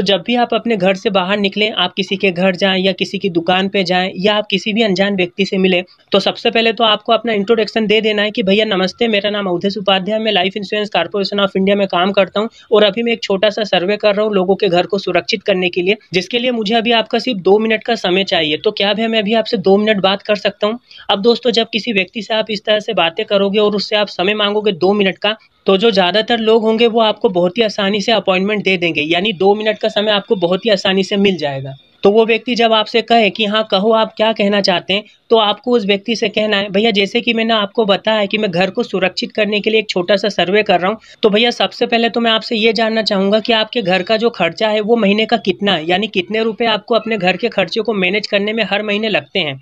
तो जब भी आप अपने घर से बाहर निकलें आप किसी के घर जाएं या किसी की दुकान पे जाएं या आप किसी भी अनजान व्यक्ति से मिले तो सबसे पहले तो आपको अपना इंट्रोडक्शन दे देना है कि भैया नमस्ते मेरा नाम अवधेश उपाध्याय मैं life insurance corporation of India में काम करता हूँ और अभी मैं एक छोटा सा सर्वे कर रहा हूँ लोगों के घर को सुरक्षित करने के लिए जिसके लिए मुझे अभी आपका सिर्फ दो मिनट का समय चाहिए तो क्या भैया मैं अभी आपसे दो मिनट बात कर सकता हूँ अब दोस्तों जब किसी व्यक्ति से आप इस तरह से बातें करोगे और उससे आप समय मांगोगे दो मिनट का तो जो ज़्यादातर लोग होंगे वो आपको बहुत ही आसानी से अपॉइंटमेंट दे देंगे यानी दो मिनट का समय आपको बहुत ही आसानी से मिल जाएगा तो वो व्यक्ति जब आपसे कहे कि हाँ कहो आप क्या कहना चाहते हैं तो आपको उस व्यक्ति से कहना है भैया जैसे कि मैंने आपको बताया कि मैं घर को सुरक्षित करने के लिए एक छोटा सा सर्वे कर रहा हूँ तो भैया सबसे पहले तो मैं आपसे ये जानना चाहूँगा कि आपके घर का जो खर्चा है वो महीने का कितना है यानी कितने रुपये आपको अपने घर के खर्चे को मैनेज करने में हर महीने लगते हैं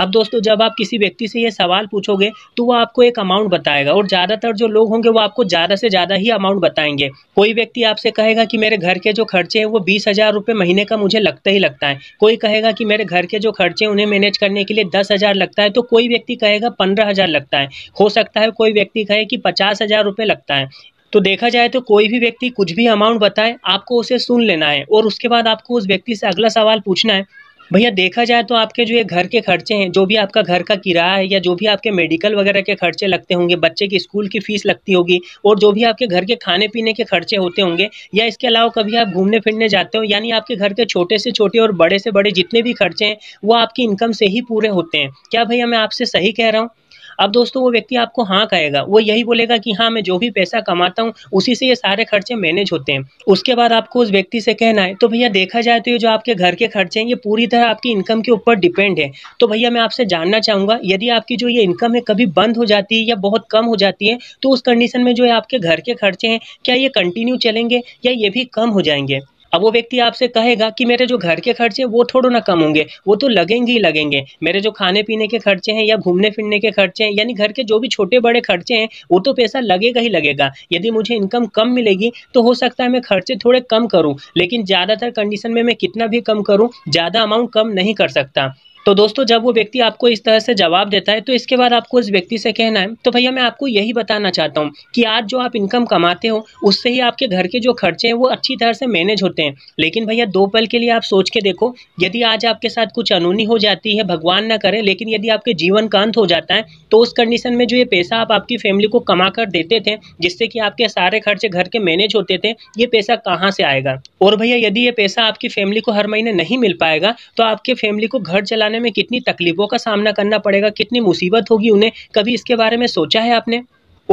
अब दोस्तों जब आप किसी व्यक्ति से ये सवाल पूछोगे तो वो आपको एक अमाउंट बताएगा और ज़्यादातर जो लोग होंगे वो आपको ज़्यादा से ज़्यादा ही अमाउंट बताएंगे कोई व्यक्ति आपसे कहेगा कि मेरे घर के जो खर्चे हैं वो बीस हज़ार रुपये महीने का मुझे लगता ही लगता है कोई कहेगा कि मेरे घर के जो खर्चे उन्हें मैनेज करने के लिए दस हज़ार लगता है तो कोई व्यक्ति कहेगा पंद्रह हज़ार लगता है हो सकता है कोई व्यक्ति कहे कि पचास हज़ार रुपये लगता है तो देखा जाए तो कोई भी व्यक्ति कुछ भी अमाउंट बताए आपको उसे सुन लेना है और उसके बाद आपको उस व्यक्ति से अगला सवाल पूछना है भैया देखा जाए तो आपके जो ये घर के खर्चे हैं जो भी आपका घर का किराया है या जो भी आपके मेडिकल वगैरह के खर्चे लगते होंगे बच्चे की स्कूल की फ़ीस लगती होगी और जो भी आपके घर के खाने पीने के खर्चे होते होंगे या इसके अलावा कभी आप घूमने फिरने जाते हो यानी आपके घर के छोटे से छोटे और बड़े से बड़े जितने भी खर्चे हैं वो आपकी इनकम से ही पूरे होते हैं क्या भैया मैं आपसे सही कह रहा हूँ अब दोस्तों वो व्यक्ति आपको हाँ कहेगा वो यही बोलेगा कि हाँ मैं जो भी पैसा कमाता हूँ उसी से ये सारे खर्चे मैनेज होते हैं उसके बाद आपको उस व्यक्ति से कहना है तो भैया देखा जाए तो ये जो आपके घर के खर्चे हैं ये पूरी तरह आपकी इनकम के ऊपर डिपेंड है तो भैया मैं आपसे जानना चाहूँगा यदि आपकी जो ये इनकम है कभी बंद हो जाती है या बहुत कम हो जाती है तो उस कंडीशन में जो है आपके घर के खर्चे हैं क्या ये कंटिन्यू चलेंगे या ये भी कम हो जाएंगे अब वो व्यक्ति आपसे कहेगा कि मेरे जो घर के खर्चे वो थोड़ो ना कम होंगे वो तो लगेंगे ही लगेंगे मेरे जो खाने पीने के खर्चे हैं या घूमने फिरने के खर्चे हैं यानी घर के जो भी छोटे बड़े खर्चे हैं वो तो पैसा लगेगा ही लगेगा यदि मुझे इनकम कम मिलेगी तो हो सकता है मैं खर्चे थोड़े कम करूँ लेकिन ज़्यादातर कंडीशन में मैं कितना भी कम करूँ ज़्यादा अमाउंट कम नहीं कर सकता तो दोस्तों जब वो व्यक्ति आपको इस तरह से जवाब देता है तो इसके बाद आपको उस व्यक्ति से कहना है तो भैया मैं आपको यही बताना चाहता हूँ कि आज जो आप इनकम कमाते हो उससे ही आपके घर के जो खर्चे हैं वो अच्छी तरह से मैनेज होते हैं लेकिन भैया दो पल के लिए आप सोच के देखो यदि आज आपके साथ कुछ अनूनी हो जाती है भगवान ना करे लेकिन यदि आपके जीवन का अंत हो जाता है तो उस कंडीशन में जो ये पैसा आप आपकी फैमिली को कमा कर देते थे जिससे कि आपके सारे खर्चे घर के मैनेज होते थे ये पैसा कहाँ से आएगा और भैया यदि ये पैसा आपकी फैमिली को हर महीने नहीं मिल पाएगा तो आपके फैमिली को घर चलाने बारे में कितनी तकलीफ़ों का सामना करना पड़ेगा कितनी मुसीबत होगी उन्हें कभी इसके बारे में सोचा है आपने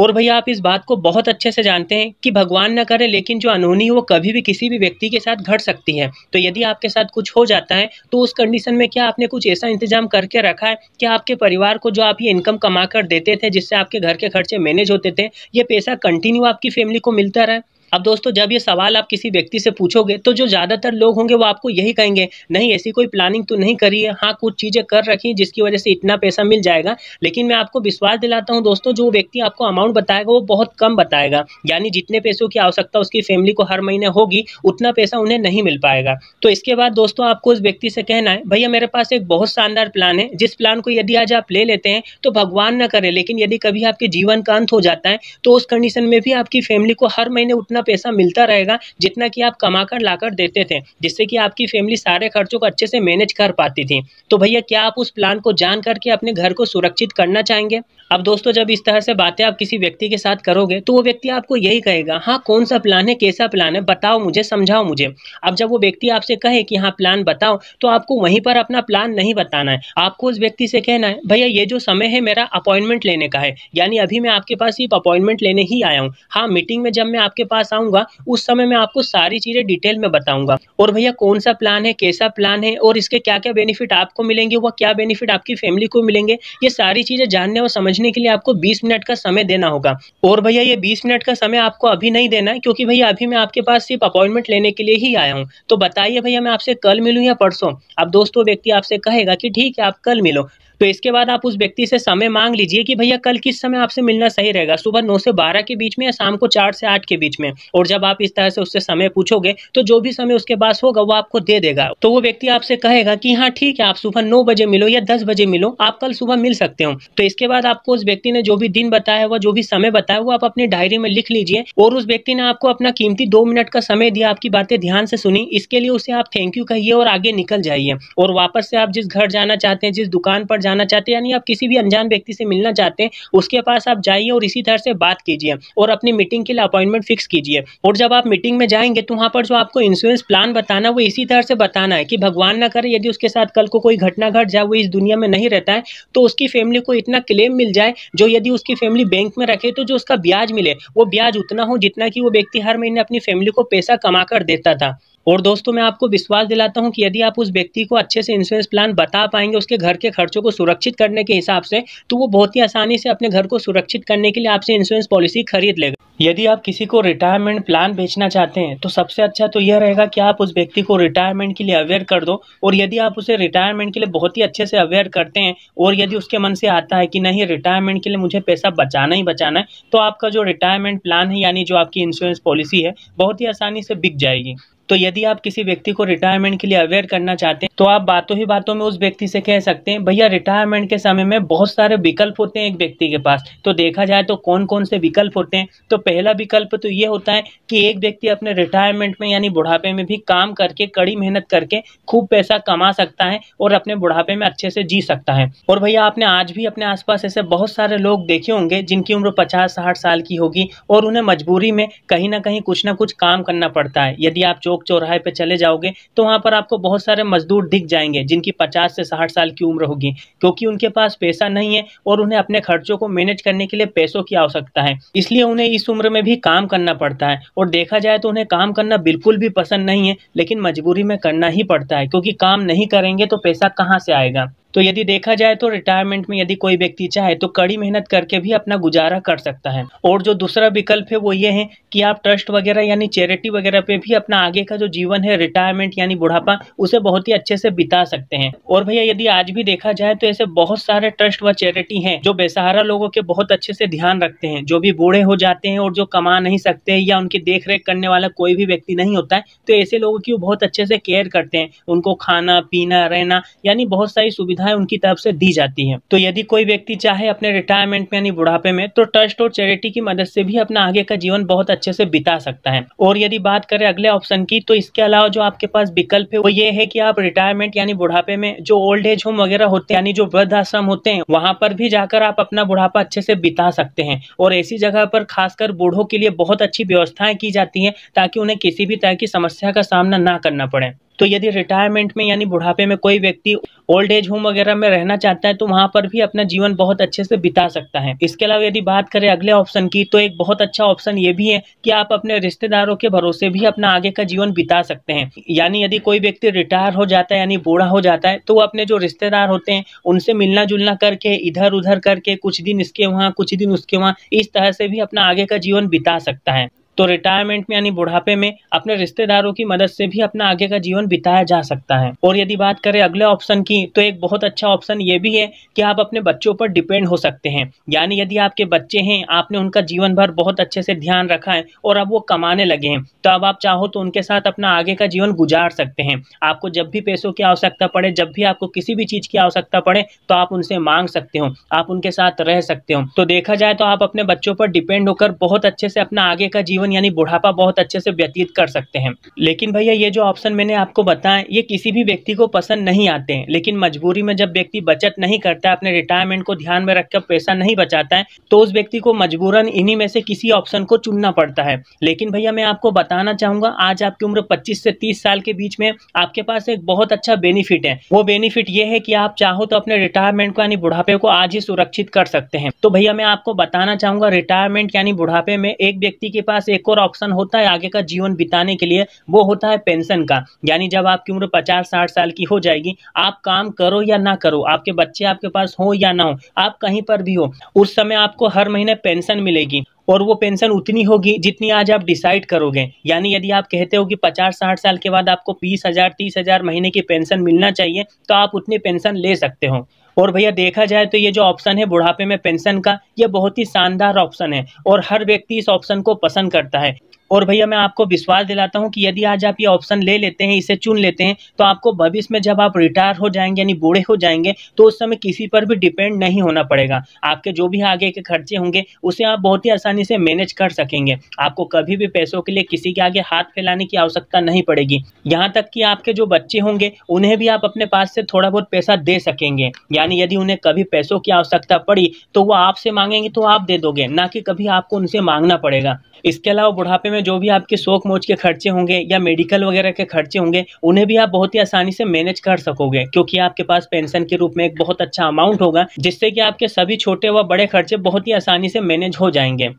और भैया आप इस बात को बहुत अच्छे से जानते हैं कि भगवान ना करे लेकिन जो अनहोनी वो कभी भी किसी भी व्यक्ति के साथ घट सकती है तो यदि आपके साथ कुछ हो जाता है तो उस कंडीशन में क्या आपने कुछ ऐसा इंतजाम करके रखा है कि आपके परिवार को जो आप ये इनकम कमा कर देते थे जिससे आपके घर के खर्चे मैनेज होते थे ये पैसा कंटिन्यू आपकी फैमिली को मिलता रहा अब दोस्तों जब ये सवाल आप किसी व्यक्ति से पूछोगे तो जो ज़्यादातर लोग होंगे वो आपको यही कहेंगे नहीं ऐसी कोई प्लानिंग तो नहीं करी है हाँ कुछ चीज़ें कर रखी हैं जिसकी वजह से इतना पैसा मिल जाएगा लेकिन मैं आपको विश्वास दिलाता हूँ दोस्तों जो व्यक्ति आपको अमाउंट बताएगा वो बहुत कम बताएगा यानी जितने पैसों की आवश्यकता उसकी फैमिली को हर महीने होगी उतना पैसा उन्हें नहीं मिल पाएगा तो इसके बाद दोस्तों आपको उस व्यक्ति से कहना है भैया मेरे पास एक बहुत शानदार प्लान है जिस प्लान को यदि आज आप ले लेते हैं तो भगवान ना करें लेकिन यदि कभी आपके जीवन का अंत हो जाता है तो उस कंडीशन में भी आपकी फैमिली को हर महीने उतना उतना पैसा मिलता रहेगा जितना कि आप कमा कर ला कर देते थे जिससे कि आपकी फैमिली सारे खर्चों को अच्छे से मैनेज कर पाती थी तो भैया क्या आप उस प्लान को जान करके अपने घर को सुरक्षित करना चाहेंगे अब दोस्तों जब इस तरह से बातें आप किसी व्यक्ति के साथ करोगे तो वो व्यक्ति आपको यही कहेगा हाँ कौन सा प्लान है कैसा प्लान है बताओ मुझे समझाओ मुझे अब जब वो व्यक्ति आपसे कहे कि हाँ प्लान बताओ तो आपको वहीं पर अपना प्लान नहीं बताना है आपको उस व्यक्ति से कहना है भैया ये जो समय है मेरा अपॉइंटमेंट लेने का है यानी अभी मैं आपके पास सिर्फ अपॉइंटमेंट लेने ही आया हूँ हाँ मीटिंग में जब मैं आपके पास पास आऊंगा उस समय मैं आपको सारी चीजें डिटेल में बताऊंगा और भैया कौन सा प्लान है कैसा प्लान है और इसके क्या क्या बेनिफिट आपको मिलेंगे वह क्या बेनिफिट आपकी फैमिली को मिलेंगे ये सारी चीजें जानने और समझने के लिए आपको बीस मिनट का समय देना होगा और भैया ये बीस मिनट का समय आपको अभी नहीं देना है क्योंकि भैया अभी मैं आपके पास सिर्फ अपॉइंटमेंट लेने के लिए ही आया हूँ तो बताइए भैया मैं आपसे कल मिलूँ या परसों आप दोस्तों व्यक्ति आपसे कहेगा कि ठीक है आप कल मिलो तो इसके बाद आप उस व्यक्ति से समय मांग लीजिए कि भैया कल किस समय आपसे मिलना सही रहेगा सुबह नौ से बारह के बीच में या शाम को चार से आठ के बीच में और जब आप इस तरह से उससे समय पूछोगे तो जो भी समय उसके पास होगा वो आपको दे देगा तो वो व्यक्ति आपसे कहेगा कि हाँ ठीक है आप सुबह नौ बजे मिलो या दस बजे मिलो आप कल सुबह मिल सकते हो तो इसके बाद आपको उस व्यक्ति ने जो भी दिन बताया हुआ जो भी समय बताया वो आप अपनी डायरी में लिख लीजिए और उस व्यक्ति ने आपको अपना कीमती दो मिनट का समय दिया आपकी बातें ध्यान से सुनी इसके लिए उसे आप थैंक यू कहिए और आगे निकल जाइए और वापस से आप जिस घर जाना चाहते हैं जिस दुकान पर जाना चाहते हैं यानी आप किसी भी अनजान व्यक्ति से मिलना चाहते हैं उसके पास आप जाइए और इसी तरह से बात कीजिए और अपनी मीटिंग के लिए अपॉइंटमेंट फिक्स कीजिए और जब आप मीटिंग में जाएंगे तो वहाँ पर जो आपको इंश्योरेंस प्लान बताना वो इसी तरह से बताना है कि भगवान ना करे यदि उसके साथ कल को कोई घटना घट जाए वो इस दुनिया में नहीं रहता है तो उसकी फैमिली को इतना क्लेम मिल जाए जो यदि उसकी फैमिली बैंक में रखे तो जो उसका ब्याज मिले वो ब्याज उतना हो जितना कि वो व्यक्ति हर महीने अपनी फैमिली को पैसा कमा देता था और दोस्तों मैं आपको विश्वास दिलाता हूं कि यदि आप उस व्यक्ति को अच्छे से इंश्योरेंस प्लान बता पाएंगे उसके घर के खर्चों को सुरक्षित करने के हिसाब से तो वो बहुत ही आसानी से अपने घर को सुरक्षित करने के लिए आपसे इंश्योरेंस पॉलिसी खरीद लेगा यदि आप किसी को रिटायरमेंट प्लान बेचना चाहते हैं तो सबसे अच्छा तो यह रहेगा कि आप उस व्यक्ति को रिटायरमेंट के लिए अवेयर कर दो और यदि आप उसे रिटायरमेंट के लिए बहुत ही अच्छे से अवेयर करते हैं और यदि उसके मन से आता है कि नहीं रिटायरमेंट के लिए मुझे पैसा बचाना ही बचाना है तो आपका जो रिटायरमेंट प्लान है यानी जो आपकी इंश्योरेंस पॉलिसी है बहुत ही आसानी से बिक जाएगी तो यदि आप किसी व्यक्ति को रिटायरमेंट के लिए अवेयर करना चाहते हैं तो आप बातों ही बातों में उस व्यक्ति से कह सकते हैं भैया रिटायरमेंट के समय में बहुत सारे विकल्प होते हैं एक व्यक्ति के पास तो देखा जाए तो कौन कौन से विकल्प होते हैं तो पहला विकल्प तो ये होता है कि एक व्यक्ति अपने रिटायरमेंट में यानी बुढ़ापे में भी काम करके कड़ी मेहनत करके खूब पैसा कमा सकता है और अपने बुढ़ापे में अच्छे से जी सकता है और भैया आपने आज भी अपने आसपास ऐसे बहुत सारे लोग देखे होंगे जिनकी उम्र पचास साठ साल की होगी और उन्हें मजबूरी में कहीं ना कहीं कुछ ना कुछ काम करना पड़ता है यदि आप जो चौक चौराहे पे चले जाओगे तो वहाँ पर आपको बहुत सारे मजदूर दिख जाएंगे जिनकी 50 से 60 साल की उम्र होगी क्योंकि उनके पास पैसा नहीं है और उन्हें अपने खर्चों को मैनेज करने के लिए पैसों की आवश्यकता है इसलिए उन्हें इस उम्र में भी काम करना पड़ता है और देखा जाए तो उन्हें काम करना बिल्कुल भी पसंद नहीं है लेकिन मजबूरी में करना ही पड़ता है क्योंकि काम नहीं करेंगे तो पैसा कहाँ से आएगा तो यदि देखा जाए तो रिटायरमेंट में यदि कोई व्यक्ति चाहे तो कड़ी मेहनत करके भी अपना गुजारा कर सकता है और जो दूसरा विकल्प है वो ये है कि आप ट्रस्ट वगैरह यानी चैरिटी वगैरह पे भी अपना आगे का जो जीवन है रिटायरमेंट यानी बुढ़ापा उसे बहुत ही अच्छे से बिता सकते हैं और भैया यदि आज भी देखा जाए तो ऐसे बहुत सारे ट्रस्ट व चैरिटी हैं जो बेसहारा लोगों के बहुत अच्छे से ध्यान रखते हैं जो भी बूढ़े हो जाते हैं और जो कमा नहीं सकते या उनकी देख रेख करने वाला कोई भी व्यक्ति नहीं होता है तो ऐसे लोगों की वो बहुत अच्छे से केयर करते हैं उनको खाना पीना रहना यानी बहुत सारी सुविधा सुविधाएं उनकी तरफ से दी जाती हैं तो यदि कोई व्यक्ति चाहे अपने रिटायरमेंट में यानी बुढ़ापे में तो ट्रस्ट और चैरिटी की मदद से भी अपना आगे का जीवन बहुत अच्छे से बिता सकता है और यदि बात करें अगले ऑप्शन की तो इसके अलावा जो आपके पास विकल्प है वो ये है की आप रिटायरमेंट यानी बुढ़ापे में जो ओल्ड एज होम वगैरह होते हैं यानी जो वृद्ध आश्रम होते हैं वहां पर भी जाकर आप अपना बुढ़ापा अच्छे से बिता सकते हैं और ऐसी जगह पर खासकर बूढ़ों के लिए बहुत अच्छी व्यवस्थाएं की जाती हैं ताकि उन्हें किसी भी तरह की समस्या का सामना ना करना पड़े तो यदि रिटायरमेंट में यानी बुढ़ापे में कोई व्यक्ति ओल्ड एज होम वगैरह में रहना चाहता है तो वहाँ पर भी अपना जीवन बहुत अच्छे से बिता सकता है इसके अलावा यदि बात करें अगले ऑप्शन की तो एक बहुत अच्छा ऑप्शन ये भी है कि आप अपने रिश्तेदारों के भरोसे भी अपना आगे का जीवन बिता सकते हैं यानी यदि कोई व्यक्ति रिटायर हो जाता है यानी बूढ़ा हो जाता है तो वो अपने जो रिश्तेदार होते हैं उनसे मिलना जुलना करके इधर उधर करके कुछ दिन इसके वहाँ कुछ दिन उसके वहाँ इस तरह से भी अपना आगे का जीवन बिता सकता है तो रिटायरमेंट में यानी बुढ़ापे में अपने रिश्तेदारों की मदद से भी अपना आगे का जीवन बिताया जा सकता है और यदि बात करें अगले ऑप्शन की तो एक बहुत अच्छा ऑप्शन ये भी है कि आप अपने बच्चों पर डिपेंड हो सकते हैं यानी यदि आपके बच्चे हैं आपने उनका जीवन भर बहुत अच्छे से ध्यान रखा है और अब वो कमाने लगे हैं तो अब आप चाहो तो उनके साथ अपना आगे का जीवन गुजार सकते हैं आपको जब भी पैसों की आवश्यकता पड़े जब भी आपको किसी भी चीज़ की आवश्यकता पड़े तो आप उनसे मांग सकते हो आप उनके साथ रह सकते हो तो देखा जाए तो आप अपने बच्चों पर डिपेंड होकर बहुत अच्छे से अपना आगे का जीवन जीवन यानी बुढ़ापा बहुत अच्छे से व्यतीत कर सकते हैं लेकिन भैया ये जो ऑप्शन मैंने आपको बताया ये किसी भी व्यक्ति को पसंद नहीं आते हैं लेकिन मजबूरी में जब व्यक्ति बचत नहीं करता अपने रिटायरमेंट को ध्यान में रखकर पैसा नहीं बचाता है तो उस व्यक्ति को मजबूरन इन्हीं में से किसी ऑप्शन को चुनना पड़ता है लेकिन भैया मैं आपको बताना चाहूंगा आज आपकी उम्र पच्चीस से तीस साल के बीच में आपके पास एक बहुत अच्छा बेनिफिट है वो बेनिफिट ये है कि आप चाहो तो अपने रिटायरमेंट को यानी बुढ़ापे को आज ही सुरक्षित कर सकते हैं तो भैया मैं आपको बताना चाहूंगा रिटायरमेंट यानी बुढ़ापे में एक व्यक्ति के पास एक और ऑप्शन होता है आगे का जीवन बिताने के लिए वो होता है पेंशन का यानी जब आपकी उम्र पचास साठ साल की हो जाएगी आप काम करो या ना करो आपके बच्चे आपके पास हो या ना हो आप कहीं पर भी हो उस समय आपको हर महीने पेंशन मिलेगी और वो पेंशन उतनी होगी जितनी आज आप डिसाइड करोगे यानी यदि आप कहते हो कि 50 साठ साल के बाद आपको बीस हज़ार तीस हज़ार महीने की पेंशन मिलना चाहिए तो आप उतनी पेंशन ले सकते हो और भैया देखा जाए तो ये जो ऑप्शन है बुढ़ापे में पेंशन का ये बहुत ही शानदार ऑप्शन है और हर व्यक्ति इस ऑप्शन को पसंद करता है और भैया मैं आपको विश्वास दिलाता हूँ कि यदि आज आप ये ऑप्शन ले लेते हैं इसे चुन लेते हैं तो आपको भविष्य में जब आप रिटायर हो जाएंगे यानी बूढ़े हो जाएंगे तो उस समय किसी पर भी डिपेंड नहीं होना पड़ेगा आपके जो भी आगे के खर्चे होंगे उसे आप बहुत ही आसानी से मैनेज कर सकेंगे आपको कभी भी पैसों के लिए किसी के आगे हाथ फैलाने की आवश्यकता नहीं पड़ेगी यहाँ तक कि आपके जो बच्चे होंगे उन्हें भी आप अपने पास से थोड़ा बहुत पैसा दे सकेंगे यानी यदि उन्हें कभी पैसों की आवश्यकता पड़ी तो वो आपसे मांगेंगे तो आप दे दोगे ना कि कभी आपको उनसे मांगना पड़ेगा इसके अलावा बुढ़ापे में जो भी आपके शोक मोच के खर्चे होंगे या मेडिकल वगैरह के खर्चे होंगे उन्हें भी आप बहुत ही आसानी से मैनेज कर सकोगे क्योंकि आपके पास पेंशन के रूप में एक बहुत अच्छा अमाउंट होगा जिससे कि आपके सभी छोटे व बड़े खर्चे बहुत ही आसानी से मैनेज हो जाएंगे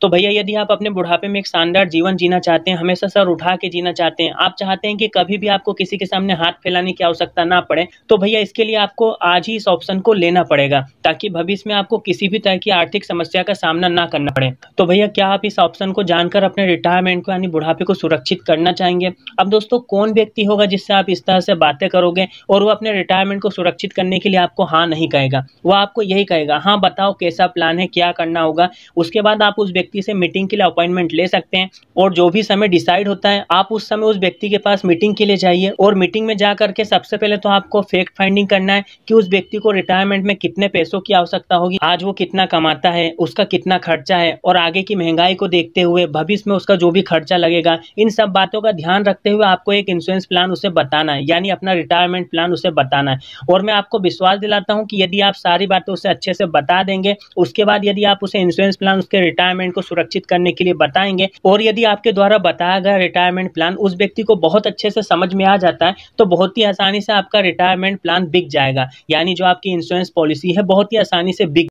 तो भैया यदि आप अपने बुढ़ापे में एक शानदार जीवन जीना चाहते हैं हमेशा सर उठा के जीना चाहते हैं आप चाहते हैं कि कभी भी आपको किसी के सामने हाथ फैलाने की आवश्यकता ना पड़े तो भैया इसके लिए आपको आज ही इस ऑप्शन को लेना पड़ेगा ताकि भविष्य में आपको किसी भी तरह की आर्थिक समस्या का सामना ना करना पड़े तो भैया क्या आप इस ऑप्शन ऑप्शन को जानकर अपने रिटायरमेंट को यानी बुढ़ापे को सुरक्षित करना चाहेंगे अब दोस्तों कौन व्यक्ति होगा जिससे आप इस तरह से बातें करोगे और वो अपने रिटायरमेंट को सुरक्षित करने के लिए आपको हाँ नहीं कहेगा वो आपको यही कहेगा हाँ बताओ कैसा प्लान है क्या करना होगा उसके बाद आप उस व्यक्ति से मीटिंग के लिए अपॉइंटमेंट ले सकते हैं और जो भी समय डिसाइड होता है आप उस समय उस व्यक्ति के पास मीटिंग के लिए जाइए और मीटिंग में जा करके सबसे पहले तो आपको फेक्ट फाइंडिंग करना है कि उस व्यक्ति को रिटायरमेंट में कितने पैसों की आवश्यकता होगी आज वो कितना कमाता है उसका कितना खर्चा है और आगे की महंगाई को देख देखते हुए भविष्य में उसका जो भी खर्चा लगेगा इन सब बातों का ध्यान रखते हुए आपको एक इंश्योरेंस प्लान उसे बताना है यानी अपना रिटायरमेंट प्लान उसे बताना है और मैं आपको विश्वास दिलाता हूँ कि यदि आप सारी बातें उसे अच्छे से बता देंगे उसके बाद यदि आप उसे इंश्योरेंस प्लान उसके रिटायरमेंट को सुरक्षित करने के लिए बताएंगे और यदि आपके द्वारा बताया गया रिटायरमेंट प्लान उस व्यक्ति को बहुत अच्छे से समझ में आ जाता है तो बहुत ही आसानी से आपका रिटायरमेंट प्लान बिक जाएगा यानी जो आपकी इंश्योरेंस पॉलिसी है बहुत ही आसानी से बिक